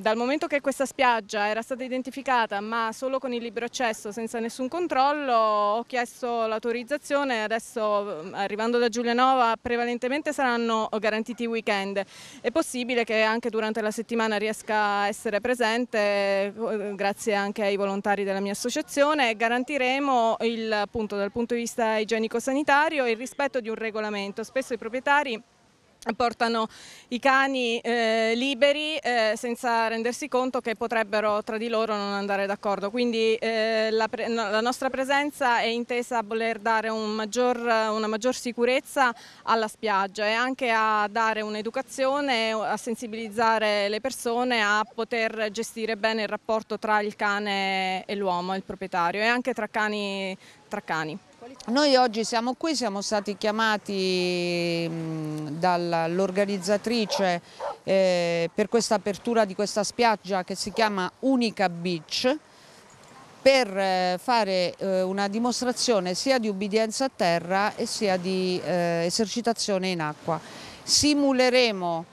dal momento che questa spiaggia era stata identificata ma solo con il libero accesso senza nessun controllo ho chiesto l'autorizzazione adesso mm, arrivando da Giulianova prevalentemente saranno garantiti i weekend è possibile che anche durante la settimana riesca a essere presente eh, grazie anche ai volontari della mia associazione e garantiremo il, appunto, dal punto di vista igienico sanitario il rispetto di un regolamento spesso i proprietari portano i cani eh, liberi eh, senza rendersi conto che potrebbero tra di loro non andare d'accordo. Quindi eh, la, la, nostra presenza è intesa a voler dare un maggior, una maggior sicurezza alla spiaggia e anche a dare un'educazione, a sensibilizzare le persone a poter gestire bene il rapporto tra il cane e l'uomo, il proprietario, e anche tra cani. Tra cani. Noi oggi siamo qui, siamo stati chiamati dall'organizzatrice eh, per questa apertura di questa spiaggia che si chiama Unica Beach per eh, fare eh, una dimostrazione sia di ubbidienza a terra e sia di esercitazione in acqua. Simuleremo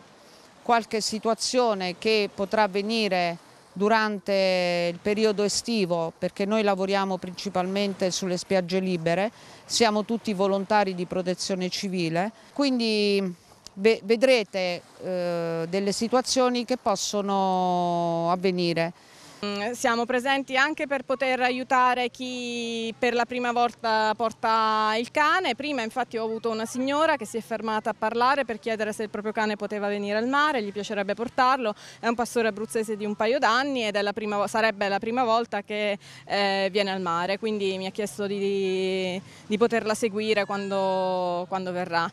qualche situazione che potrà avvenire durante il periodo estivo, perché noi lavoriamo principalmente sulle spiagge libere, siamo tutti volontari di protezione civile, quindi vedrete eh, delle situazioni che possono avvenire. Mm, siamo presenti anche per poter aiutare chi per la prima volta porta il cane. Prima infatti ho avuto una signora che si è fermata a parlare per chiedere se il proprio cane poteva venire al mare, gli piacerebbe portarlo. È un pastore abruzzese di un paio d'anni ed la prima, sarebbe la prima volta che eh, viene al mare, quindi mi ha chiesto di, di poterla seguire quando, quando verrà.